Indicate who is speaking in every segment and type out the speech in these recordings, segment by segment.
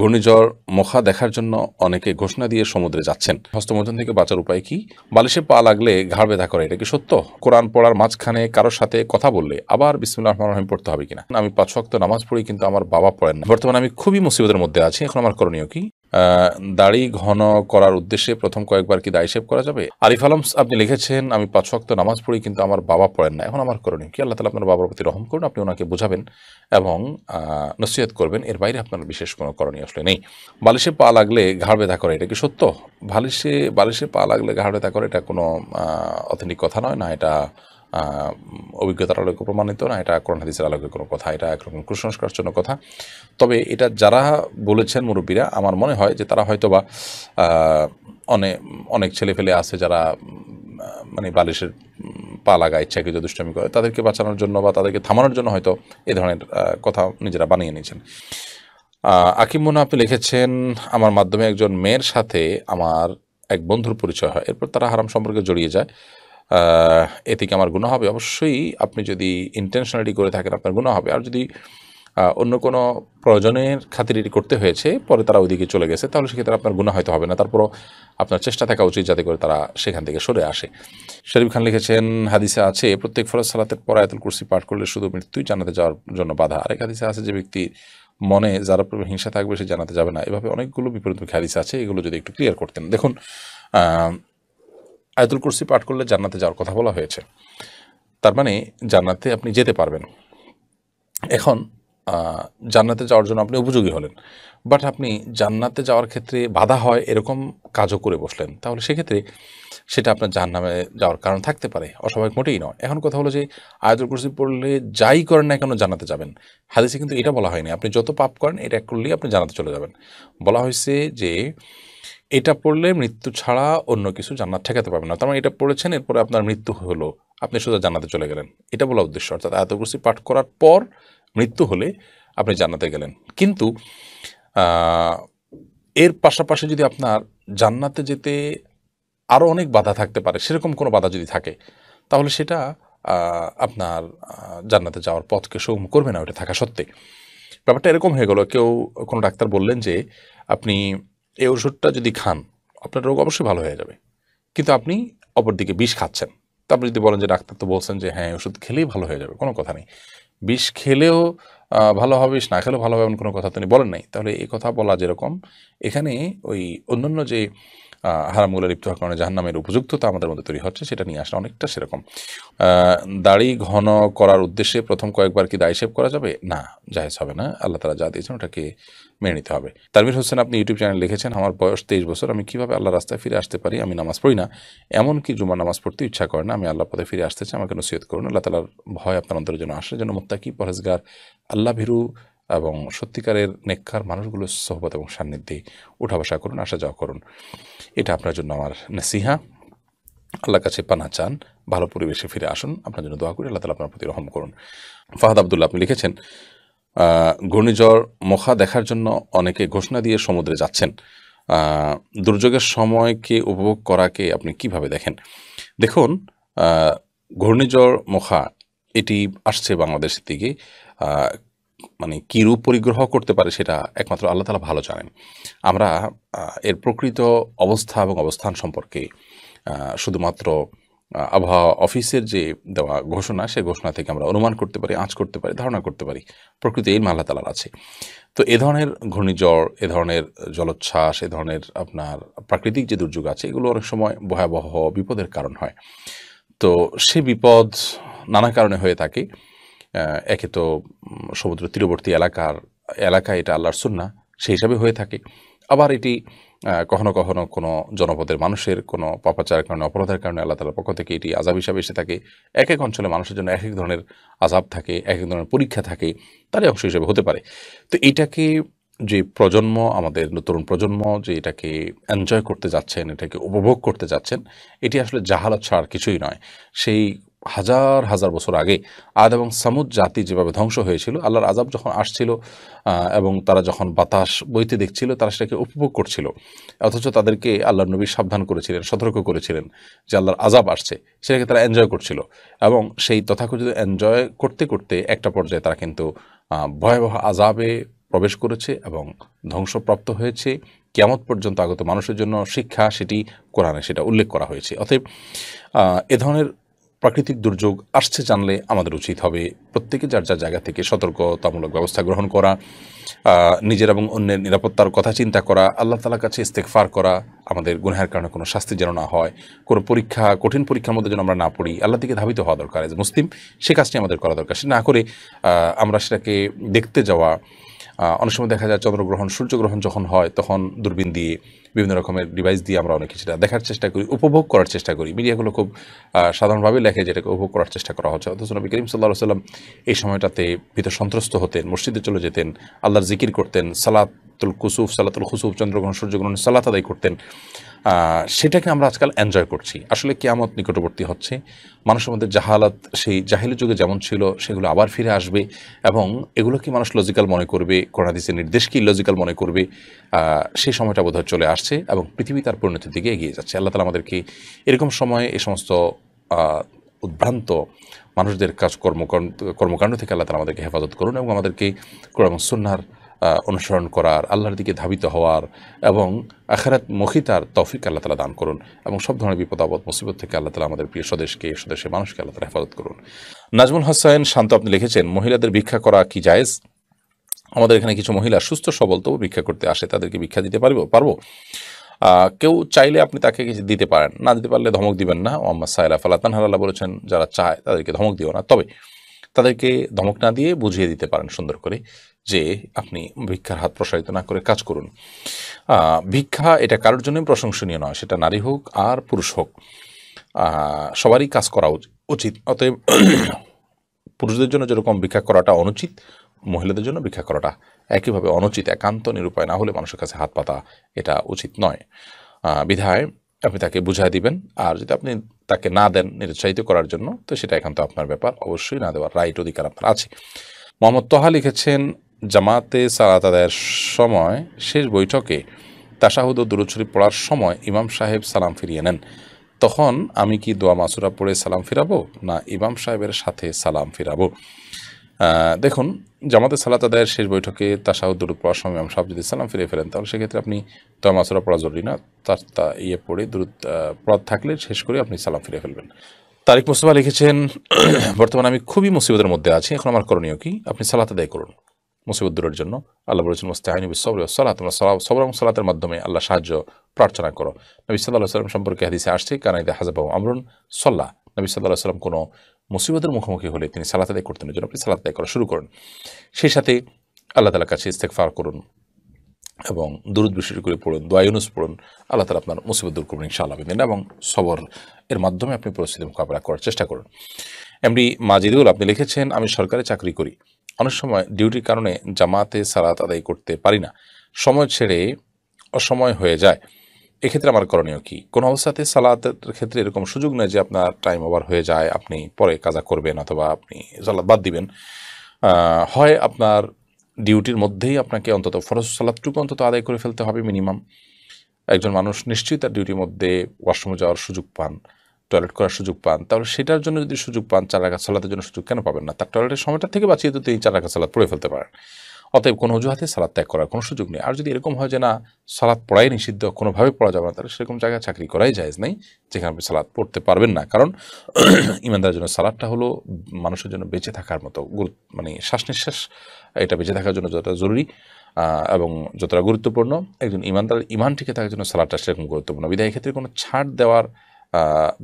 Speaker 1: ঘূর্ণিঝড় মোখা দেখার জন্য অনেকে ঘোষণা দিয়ে সমুদ্রে যাচ্ছেন হস্তমর্ধন থেকে বাঁচার উপায় কি বালিশে পা লাগলে ঘাড় ব্যথা করে এটা কি সত্য কোরআন পড়ার মাঝখানে কারোর সাথে কথা বললে আবার বিসমুল্লাহ রহমান রহিম পড়তে হবে কিনা আমি পাঁচ শক্ত নামাজ পড়ি কিন্তু আমার বাবা পড়েন না বর্তমানে আমি খুবই মুসিবতের মধ্যে আছি এখন আমার করণীয় কি দাড়ি ঘন করার উদ্দেশ্যে প্রথম কয়েকবার কি দায়ী সেব করা যাবে আরিফ আলম আপনি লিখেছেন আমি পাঁচ শক্ত নামাজ পড়ি কিন্তু আমার বাবা পড়েন না এখন আমার করণীয় কি আল্লাহ তালা আপনার বাবার প্রতি রহম করুন আপনি ওনাকে বোঝাবেন এবং নসিহত করবেন এর বাইরে আপনার বিশেষ কোনো করণীয় আসলে নেই বালিশে পা লাগলে ঘাড় ব্যথা করে এটা কি সত্য বালিশে বালিশে পা লাগলে ঘাড় ব্যথা করে এটা কোনো অথেন্টিক কথা নয় না এটা অভিজ্ঞতার আলোকে প্রমাণিত না এটা কোরআন হাদিসের আলোকে কোনো কথা এটা একরকম কুসংস্কার জন্য কথা তবে এটা যারা বলেছেন মুরব্বীরা আমার মনে হয় যে তারা হয়তো বা অনেক অনেক ছেলে ফেলে আছে যারা মানে বালিশের পা লাগা ইচ্ছাকৃত দুষ্টমি করে তাদেরকে বাঁচানোর জন্য বা তাদেরকে থামানোর জন্য হয়তো এ ধরনের কথা নিজেরা বানিয়ে নিয়েছেন আকিম মোনা আপনি লিখেছেন আমার মাধ্যমে একজন মেয়ের সাথে আমার এক বন্ধুর পরিচয় হয় এরপর তারা হারাম সম্পর্কে জড়িয়ে যায় এতে কি আমার গুণা হবে অবশ্যই আপনি যদি ইন্টেনশনালিটি করে থাকেন আপনার গুণা হবে আর যদি অন্য কোনো প্রয়োজনের খাতির করতে হয়েছে পরে তারা ওইদিকে চলে গেছে তাহলে সেক্ষেত্রে আপনার গুণা হয়তো হবে না তারপরও আপনার চেষ্টা থাকা উচিত যাতে করে তারা সেখান থেকে সরে আসে শরীফ খান লিখেছেন হাদিসে আছে প্রত্যেক ফরজ সালাতের পর আয়তুল কুর্সি পাঠ করলে শুধু মৃত্যুই জানাতে যাওয়ার জন্য বাধা আরেক হাদিসে আছে যে ব্যক্তি মনে যার উপরে হিংসা থাকবে সে জানাতে যাবে না এভাবে অনেকগুলো বিপরীতমুখী হাদিস আছে এগুলো যদি একটু ক্লিয়ার করতেন দেখুন আয়তুল কুরসি পাঠ করলে জান্নাতে যাওয়ার কথা বলা হয়েছে তার মানে জান্নাতে আপনি যেতে পারবেন এখন জান্নাতে যাওয়ার জন্য আপনি উপযোগী হলেন বাট আপনি জান্নাতে যাওয়ার ক্ষেত্রে বাধা হয় এরকম কাজও করে বসলেন তাহলে সেক্ষেত্রে সেটা আপনার জাহান্নামে যাওয়ার কারণ থাকতে পারে অস্বাভাবিক মোটেই নয় এখন কথা হলো যে আয়তুল কুরসি পড়লে যাই করেন না কেন জানাতে যাবেন হাদিসে কিন্তু এটা বলা হয়নি আপনি যত পাপ করেন এটা করলেই আপনি জানাতে চলে যাবেন বলা হয়েছে যে এটা পড়লে মৃত্যু ছাড়া অন্য কিছু জান্নাত ঠেকাতে পারবেন না তার মানে এটা পড়েছেন এরপরে আপনার মৃত্যু হলো আপনি সোজা জান্নাতে চলে গেলেন এটা বলা উদ্দেশ্য অর্থাৎ এত কুরসি পাঠ করার পর মৃত্যু হলে আপনি জান্নাতে গেলেন কিন্তু এর পাশাপাশি যদি আপনার জান্নাতে যেতে আরও অনেক বাধা থাকতে পারে সেরকম কোনো বাধা যদি থাকে তাহলে সেটা আপনার জান্নাতে যাওয়ার পথকে সৌম করবে না ওটা থাকা সত্ত্বে ব্যাপারটা এরকম হয়ে গেল কেউ কোনো ডাক্তার বললেন যে আপনি এই ওষুধটা যদি খান আপনার রোগ অবশ্যই ভালো হয়ে যাবে কিন্তু আপনি অপরদিকে বিষ খাচ্ছেন তারপর যদি বলেন যে ডাক্তার তো বলছেন যে হ্যাঁ ওষুধ খেলেই ভালো হয়ে যাবে কোনো কথা নেই বিষ খেলেও ভালো হবে না খেলেও ভালো হবে এমন কোনো কথা তিনি বলেন নাই তাহলে এই কথা বলা যেরকম এখানে ওই অন্যান্য যে হারামগুলো লিপ্ত হওয়ার কারণে উপযুক্ত উপযুক্ততা আমাদের মধ্যে তৈরি হচ্ছে সেটা নিয়ে আসা অনেকটা সেরকম দাড়ি ঘন করার উদ্দেশ্যে প্রথম কয়েকবার কি দায়ী সেভ করা যাবে না জাহেজ হবে না আল্লাহ তারা যা দিয়েছেন ওটাকে মেনে নিতে হবে তারমির হোসেন আপনি ইউটিউব চ্যানেল লিখেছেন আমার বয়স তেইশ বছর আমি কিভাবে আল্লাহ রাস্তায় ফিরে আসতে পারি আমি নামাজ পড়ি না এমন কি জুমার নামাজ পড়তে ইচ্ছা করে না আমি আল্লাহ পথে ফিরে আসতেছি আমাকে নসিহত করুন আল্লাহ তালার ভয় আপনার অন্তরের জন্য আসে যেন মোত্তাকি পরেজগার আল্লাহ ভীরু এবং সত্যিকারের নেককার মানুষগুলো সহবত এবং সান্নিধ্যে উঠা বসা করুন আসা যাওয়া করুন এটা আপনার জন্য আমার নেসিহা আল্লাহর কাছে পানা চান ভালো পরিবেশে ফিরে আসুন আপনার জন্য দোয়া করি আল্লাহ তালা আপনার প্রতি রহম করুন ফাহাদ আবদুল্লাহ আপনি লিখেছেন ঘূর্ণিঝড় মোখা দেখার জন্য অনেকে ঘোষণা দিয়ে সমুদ্রে যাচ্ছেন দুর্যোগের সময়কে উপভোগ করাকে আপনি কিভাবে দেখেন দেখুন ঘূর্ণিঝড় মোখা এটি আসছে বাংলাদেশের দিকে মানে কীরূপ পরিগ্রহ করতে পারে সেটা একমাত্র আল্লাহ তালা ভালো জানেন আমরা এর প্রকৃত অবস্থা এবং অবস্থান সম্পর্কে শুধুমাত্র আবহাওয়া অফিসের যে দেওয়া ঘোষণা সে ঘোষণা থেকে আমরা অনুমান করতে পারি আঁচ করতে পারি ধারণা করতে পারি প্রকৃতি এই মাল্লা তালার আছে তো এ ধরনের ঘূর্ণিঝড় এ ধরনের জলোচ্ছ্বাস এ ধরনের আপনার প্রাকৃতিক যে দুর্যোগ আছে এগুলো অনেক সময় ভয়াবহ বিপদের কারণ হয় তো সে বিপদ নানা কারণে হয়ে থাকে একে তো সমুদ্র তীরবর্তী এলাকার এলাকা এটা আল্লাহর সুন্না সেই হিসাবে হয়ে থাকে আবার এটি কখনো কখনো কোনো জনপদের মানুষের কোনো পাপাচার কারণে অপরাধের কারণে আল্লাহ তালার পক্ষ থেকে এটি আজাব হিসাবে এসে থাকে এক এক অঞ্চলে মানুষের জন্য এক এক ধরনের আজাব থাকে এক এক ধরনের পরীক্ষা থাকে তারই অংশ হিসেবে হতে পারে তো এটাকে যে প্রজন্ম আমাদের তরুণ প্রজন্ম যে এটাকে এনজয় করতে যাচ্ছেন এটাকে উপভোগ করতে যাচ্ছেন এটি আসলে জাহালত ছাড় কিছুই নয় সেই হাজার হাজার বছর আগে আদ এবং সামুদ জাতি যেভাবে ধ্বংস হয়েছিল আল্লাহর আজাব যখন আসছিল এবং তারা যখন বাতাস বইতে দেখছিল তারা সেটাকে উপভোগ করছিল অথচ তাদেরকে আল্লাহর নবী সাবধান করেছিলেন সতর্ক করেছিলেন যে আল্লাহর আজাব আসছে সেটাকে তারা এনজয় করছিল এবং সেই তথাকথিত এনজয় করতে করতে একটা পর্যায়ে তারা কিন্তু ভয়াবহ আজাবে প্রবেশ করেছে এবং ধ্বংসপ্রাপ্ত হয়েছে কেমত পর্যন্ত আগত মানুষের জন্য শিক্ষা সেটি কোরআনে সেটা উল্লেখ করা হয়েছে অতএব এ ধরনের প্রাকৃতিক দুর্যোগ আসছে জানলে আমাদের উচিত হবে প্রত্যেকে যার যার জায়গা থেকে সতর্কতামূলক ব্যবস্থা গ্রহণ করা নিজের এবং অন্যের নিরাপত্তার কথা চিন্তা করা আল্লাহ তালার কাছে ইস্তেকফার করা আমাদের গুনহার কারণে কোনো শাস্তি যেন না হয় কোনো পরীক্ষা কঠিন পরীক্ষার মধ্যে যেন আমরা না পড়ি আল্লাহ থেকে ধাবিত হওয়া দরকার এজ মুসলিম সে কাজটি আমাদের করা দরকার সে না করে আমরা সেটাকে দেখতে যাওয়া অনেক সময় দেখা যায় চন্দ্রগ্রহণ সূর্যগ্রহণ যখন হয় তখন দূরবীন দিয়ে বিভিন্ন রকমের ডিভাইস দিয়ে আমরা অনেক কিছুটা দেখার চেষ্টা করি উপভোগ করার চেষ্টা করি মিডিয়াগুলো খুব সাধারণভাবে লেখে যেটাকে উপভোগ করার চেষ্টা করা হচ্ছে অথচ নবী করিম সাল্লাহ সাল্লাম এই সময়টাতে ভীত সন্ত্রস্ত হতেন মসজিদে চলে যেতেন আল্লাহর জিকির করতেন সালাত সালাতুল কুসুফ সালাতুল খুসুফ চন্দ্রগ্রহণ সূর্যগ্রহণ সালাত আদায় করতেন সেটাকে আমরা আজকাল এনজয় করছি আসলে কেয়ামত নিকটবর্তী হচ্ছে মানুষের মধ্যে জাহালাত সেই জাহিলি যুগে যেমন ছিল সেগুলো আবার ফিরে আসবে এবং এগুলো কি মানুষ লজিক্যাল মনে করবে নির্দেশ কি লজিক্যাল মনে করবে সেই সময়টা বোধহয় চলে আসছে এবং পৃথিবী তার পরিণতির দিকে এগিয়ে যাচ্ছে আল্লাহ তালা আমাদেরকে এরকম সময়ে এ সমস্ত উদ্ভ্রান্ত মানুষদের কাজ কর্মকাণ্ড কর্মকাণ্ড থেকে আল্লাহ তালা আমাদেরকে হেফাজত করুন এবং আমাদেরকে কোরআন সুন্নার অনুসরণ করার আল্লাহর দিকে ধাবিত হওয়ার এবং আখেরাত মখিতার তৌফিক আল্লাহ তালা দান করুন এবং সব ধরনের বিপদ আপদ মুসিবত থেকে আল্লাহ তালা আমাদের প্রিয় স্বদেশকে স্বদেশের মানুষকে আল্লাহ তালা হেফাজত করুন নাজমুল হোসেন শান্ত আপনি লিখেছেন মহিলাদের ভিক্ষা করা কি জায়েজ আমাদের এখানে কিছু মহিলা সুস্থ সবল তবু ভিক্ষা করতে আসে তাদেরকে ভিক্ষা দিতে পারবো পারবো কেউ চাইলে আপনি তাকে কিছু দিতে পারেন না দিতে পারলে ধমক দিবেন না মোহাম্মদ সাহেলা ফালাতান হালাল্লাহ বলেছেন যারা চায় তাদেরকে ধমক দিও না তবে তাদেরকে ধমক না দিয়ে বুঝিয়ে দিতে পারেন সুন্দর করে যে আপনি ভিক্ষার হাত প্রসারিত না করে কাজ করুন ভিক্ষা এটা কারোর জন্য প্রশংসনীয় নয় সেটা নারী হোক আর পুরুষ হোক সবারই কাজ করা উচিত অতএব পুরুষদের জন্য যেরকম ভিক্ষা করাটা অনুচিত মহিলাদের জন্য ভিক্ষা করাটা একইভাবে অনুচিত একান্ত নিরুপায় না হলে মানুষের কাছে হাত পাতা এটা উচিত নয় বিধায় আপনি তাকে বুঝায় দিবেন আর যদি আপনি তাকে না দেন নিরুৎসাহিত করার জন্য তো সেটা এখন তো আপনার ব্যাপার অবশ্যই না দেওয়ার রাইট অধিকার আপনার আছে মোহাম্মদ তোহা লিখেছেন জামাতে সালাত আদায়ের সময় শেষ বৈঠকে তাসাহুদ ও দুরুচুরি পড়ার সময় ইমাম সাহেব সালাম ফিরিয়ে নেন তখন আমি কি দোয়া মাসুরা পড়ে সালাম ফিরাবো না ইমাম সাহেবের সাথে সালাম ফিরাবো দেখুন জামাতে সালাত আদায়ের শেষ বৈঠকে তাসাউ দূর পড়ার সময় আমি সাহেব যদি সালাম ফিরে ফেলেন তাহলে সেক্ষেত্রে আপনি তমাসরা পড়া জরুরি না তার তা ইয়ে পড়ে দূর পড়া থাকলে শেষ করে আপনি সালাম ফিরে ফেলবেন তারিক মোস্তফা লিখেছেন বর্তমানে আমি খুবই মুসিবতের মধ্যে আছি এখন আমার করণীয় কি আপনি সালাত আদায় করুন মুসিবত দূরের জন্য আল্লাহ বলেছেন মোস্তাহিনবী সবর সালাহ তোমরা সবর সালাতের মাধ্যমে আল্লাহ সাহায্য প্রার্থনা করো নবী সাল্লাহ সাল্লাম সম্পর্কে হাদিসে আসছে দা হাজাবাবু আমরুন সল্লাহ নবী সাল্লাহ সাল্লাম কোনো মুসিবতের মুখোমুখি হলে তিনি সালাত আদায় করতেন জন্য আপনি সালাত আদায় করা শুরু করুন সেই সাথে আল্লাহ তালার কাছে ইস্তেকফার করুন এবং দুরুদ বিশেষ করে পড়ুন দোয়ায়ুনুস পড়ুন আল্লাহ তালা আপনার মুসিবত দূর করবেন ইনশাআল্লাহ বিদিন এবং সবর এর মাধ্যমে আপনি পরিস্থিতি মোকাবেলা করার চেষ্টা করুন এমনি মাজিদুল আপনি লিখেছেন আমি সরকারি চাকরি করি অনেক সময় ডিউটির কারণে জামাতে সালাত আদায় করতে পারি না সময় ছেড়ে অসময় হয়ে যায় এক্ষেত্রে আমার করণীয় কি কোনো অবস্থাতে সালাতের ক্ষেত্রে এরকম সুযোগ নেই যে আপনার টাইম ওভার হয়ে যায় আপনি পরে কাজা করবেন অথবা আপনি সালাদ বাদ দিবেন হয় আপনার ডিউটির মধ্যেই আপনাকে অন্তত ফরজ সালাদটুকু অন্তত আদায় করে ফেলতে হবে মিনিমাম একজন মানুষ নিশ্চয়ই তার ডিউটির মধ্যে ওয়াশরুমে যাওয়ার সুযোগ পান টয়লেট করার সুযোগ পান তাহলে সেটার জন্য যদি সুযোগ পান চারা গাছ সালাতের জন্য সুযোগ কেন পাবেন না তার টয়লেটের সময়টা থেকে বাঁচিয়ে তো তিনি চারা গাছ সালাদ পড়ে ফেলতে পারেন অতএব কোনো অজুহাতে সালাদ ত্যাগ করার কোনো সুযোগ নেই আর যদি এরকম হয় যে না সালাদ পড়াই নিষিদ্ধ কোনোভাবে পড়া যাবে না তাহলে সেরকম জায়গায় চাকরি করাই যায়জ নাই যেখানে আপনি সালাদ পড়তে পারবেন না কারণ ইমানদারের জন্য সালাদটা হলো মানুষের জন্য বেঁচে থাকার মতো মানে শ্বাস নিঃশ্বাস এটা বেঁচে থাকার জন্য যতটা জরুরি এবং যতটা গুরুত্বপূর্ণ একজন ইমানদার ইমান টিকে থাকার জন্য সালাদটা সেরকম গুরুত্বপূর্ণ বিদায় ক্ষেত্রে কোনো ছাড় দেওয়ার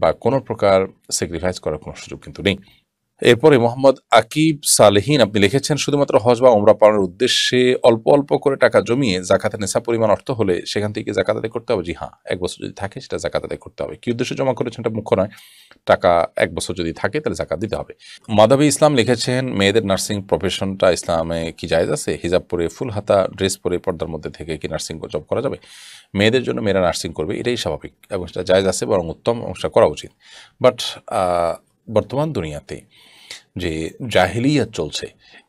Speaker 1: বা কোনো প্রকার স্যাক্রিফাইস করার কোনো সুযোগ কিন্তু নেই এরপরে মোহাম্মদ আকিব সালেহীন আপনি লিখেছেন শুধুমাত্র হজ বা ওমরা পালনের উদ্দেশ্যে অল্প অল্প করে টাকা জমিয়ে জাকাতে নেশা পরিমাণ অর্থ হলে সেখান থেকে জাকাত আদায় করতে হবে জি হ্যাঁ এক বছর যদি থাকে সেটা জাকাত আদায় করতে হবে কি উদ্দেশ্যে জমা করেছেন এটা মুখ্য নয় টাকা এক বছর যদি থাকে তাহলে জাকাত দিতে হবে মাধবী ইসলাম লিখেছেন মেয়েদের নার্সিং প্রফেশনটা ইসলামে কি জায়জ আছে হিজাব পরে ফুল হাতা ড্রেস পরে পর্দার মধ্যে থেকে কি নার্সিং জব করা যাবে মেয়েদের জন্য মেয়েরা নার্সিং করবে এটাই স্বাভাবিক এবং সেটা জায়জ আছে বরং উত্তম এবং করা উচিত বাট বর্তমান দুনিয়াতে যে জাহিলিয়াত চলছে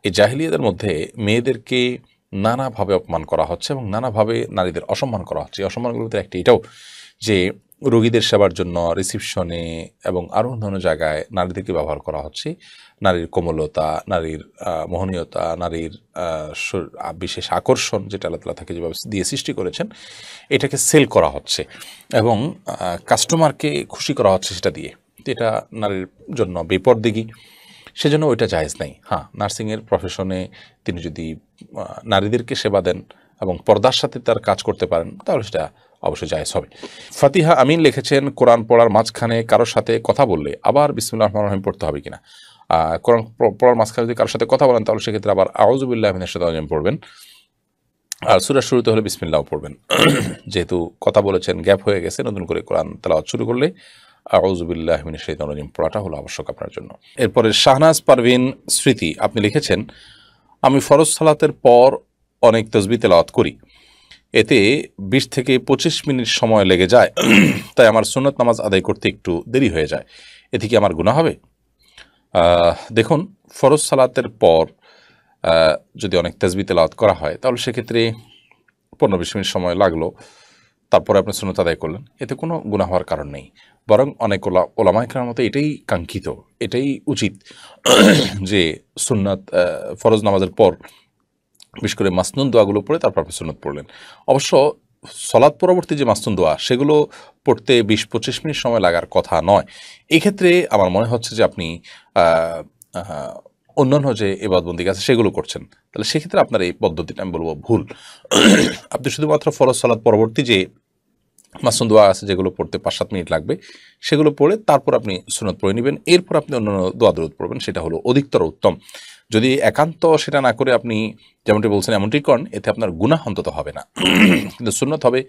Speaker 1: এই জাহিলিয়াতের মধ্যে মেয়েদেরকে নানাভাবে অপমান করা হচ্ছে এবং নানাভাবে নারীদের অসম্মান করা হচ্ছে এই অসম্মানগুলোতে একটি এটাও যে রোগীদের সেবার জন্য রিসিপশনে এবং আরও অন্যান্য জায়গায় নারীদেরকে ব্যবহার করা হচ্ছে নারীর কোমলতা নারীর মোহনীয়তা নারীর বিশেষ আকর্ষণ যেটা আল্লাহ তালা থাকে যেভাবে দিয়ে সৃষ্টি করেছেন এটাকে সেল করা হচ্ছে এবং কাস্টমারকে খুশি করা হচ্ছে সেটা দিয়ে এটা নারীর জন্য বিপদ দিঘি সেজন্য ওইটা জায়েজ নেই হ্যাঁ নার্সিংয়ের প্রফেশনে তিনি যদি নারীদেরকে সেবা দেন এবং পর্দার সাথে তার কাজ করতে পারেন তাহলে সেটা অবশ্যই জায়েজ হবে ফাতিহা আমিন লিখেছেন কোরআন পড়ার মাঝখানে কারোর সাথে কথা বললে আবার বিসমুল্লাহ রহমান রহিম পড়তে হবে কিনা কোরআন পড়ার মাঝখানে যদি কারোর সাথে কথা বলেন তাহলে সেক্ষেত্রে আবার আউজুবিল্লাহ আমিনের সাথে আজম পড়বেন আর সুরা শুরুতে হলে বিসমিল্লাও পড়বেন যেহেতু কথা বলেছেন গ্যাপ হয়ে গেছে নতুন করে কোরআন তালাওয়াত শুরু করলে আউজুবিল্লাহমিন শৈতান রহিম পড়াটা হলো আবশ্যক আপনার জন্য এরপরে শাহনাজ পারভিন স্মৃতি আপনি লিখেছেন আমি ফরজ সালাতের পর অনেক তসবি তেলাওয়াত করি এতে ২০ থেকে ২৫ মিনিট সময় লেগে যায় তাই আমার সুনত নামাজ আদায় করতে একটু দেরি হয়ে যায় এতে কি আমার গুণা হবে দেখুন ফরজ সালাতের পর যদি অনেক তসবি তেলাওয়াত করা হয় তাহলে সেক্ষেত্রে পনেরো বিশ মিনিট সময় লাগলো তারপরে আপনি সুনত আদায় করলেন এতে কোনো গুণা হওয়ার কারণ নেই বরং অনেক ওলা ওলামাইকরার মতো এটাই কাঙ্ক্ষিত এটাই উচিত যে সুন্নাত ফরজ নামাজের পর বিশেষ করে মাসনুন দোয়াগুলো পড়ে তারপর আপনি সুনত পড়লেন অবশ্য সলাদ পরবর্তী যে মাসতুন দোয়া সেগুলো পড়তে বিশ পঁচিশ মিনিট সময় লাগার কথা নয় এক্ষেত্রে আমার মনে হচ্ছে যে আপনি অন্যান্য যে এবাদবন্দি আছে সেগুলো করছেন তাহলে সেক্ষেত্রে আপনার এই পদ্ধতিটা আমি বলবো ভুল আপনি শুধুমাত্র ফরজ সালাদ পরবর্তী যে মাসুন দোয়া আছে যেগুলো পড়তে পাঁচ সাত মিনিট লাগবে সেগুলো পড়ে তারপর আপনি সুনত পড়ে নেবেন এরপর আপনি অন্যান্য দোয়া দরুদ পড়বেন সেটা হলো অধিকতর উত্তম যদি একান্ত সেটা না করে আপনি যেমনটি বলছেন এমনটি করেন এতে আপনার গুণা অন্তত হবে না কিন্তু সুনত হবে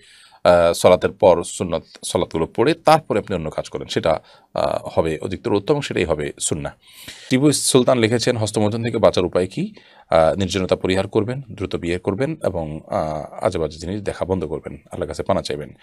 Speaker 1: সলাতের পর সুন্নত সলাতগুলো পড়ে তারপরে আপনি অন্য কাজ করেন সেটা হবে অধিকতর উত্তম সেটাই হবে সুন্না টিবু সুলতান লিখেছেন হস্তমোধন থেকে বাঁচার উপায় কি নির্জনতা পরিহার করবেন দ্রুত বিয়ে করবেন এবং আজেবাজে জিনিস দেখা বন্ধ করবেন আল্লাহ কাছে পানা চাইবেন